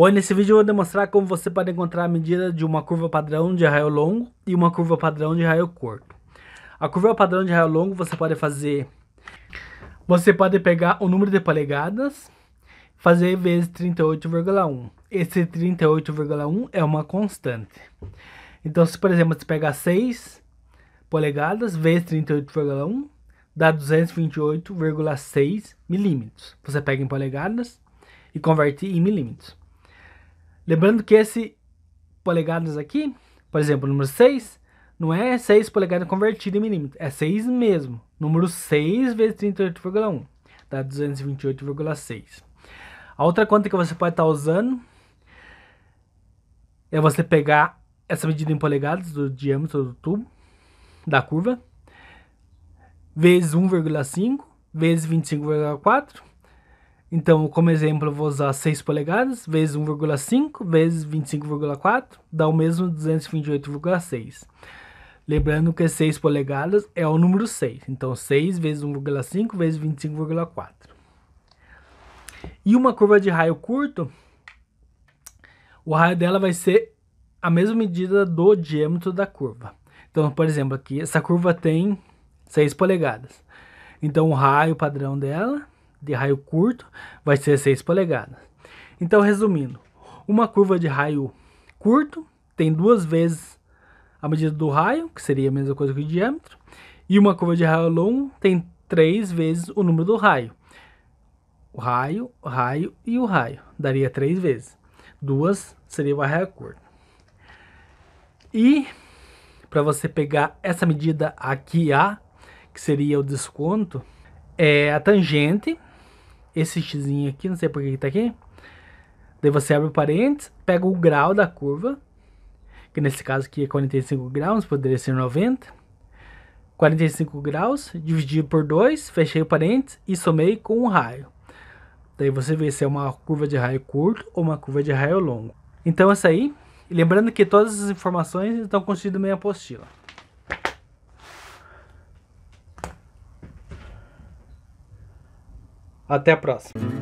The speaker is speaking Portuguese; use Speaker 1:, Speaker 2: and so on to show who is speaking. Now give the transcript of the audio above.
Speaker 1: Oi, nesse vídeo eu vou demonstrar como você pode encontrar a medida de uma curva padrão de raio longo e uma curva padrão de raio curto. A curva padrão de raio longo você pode fazer... Você pode pegar o número de polegadas, fazer vezes 38,1. Esse 38,1 é uma constante. Então, se por exemplo, você pegar 6 polegadas vezes 38,1, dá 228,6 milímetros. Você pega em polegadas e converte em milímetros. Lembrando que esse polegadas aqui, por exemplo, número 6, não é 6 polegadas convertido em milímetros, é 6 mesmo. Número 6 vezes 38,1 dá 228,6. A outra conta que você pode estar tá usando é você pegar essa medida em polegadas do diâmetro do tubo, da curva, vezes 1,5, vezes 25,4, então, como exemplo, eu vou usar 6 polegadas vezes 1,5 vezes 25,4, dá o mesmo 228,6. Lembrando que 6 polegadas é o número 6, então 6 vezes 1,5 vezes 25,4. E uma curva de raio curto, o raio dela vai ser a mesma medida do diâmetro da curva. Então, por exemplo, aqui, essa curva tem 6 polegadas. Então, o raio padrão dela de raio curto vai ser 6 polegadas. Então, resumindo, uma curva de raio curto tem duas vezes a medida do raio, que seria a mesma coisa que o diâmetro, e uma curva de raio longo tem três vezes o número do raio. O raio, o raio e o raio. Daria três vezes. Duas seria o raio curto. E para você pegar essa medida aqui A, que seria o desconto, é a tangente esse xzinho aqui, não sei por que está aqui. Daí você abre o parênteses, pega o grau da curva, que nesse caso aqui é 45 graus, poderia ser 90. 45 graus, dividido por 2, fechei o parênteses e somei com um raio. Daí você vê se é uma curva de raio curto ou uma curva de raio longo. Então é isso aí, lembrando que todas as informações estão contidas na minha apostila. Até a próxima!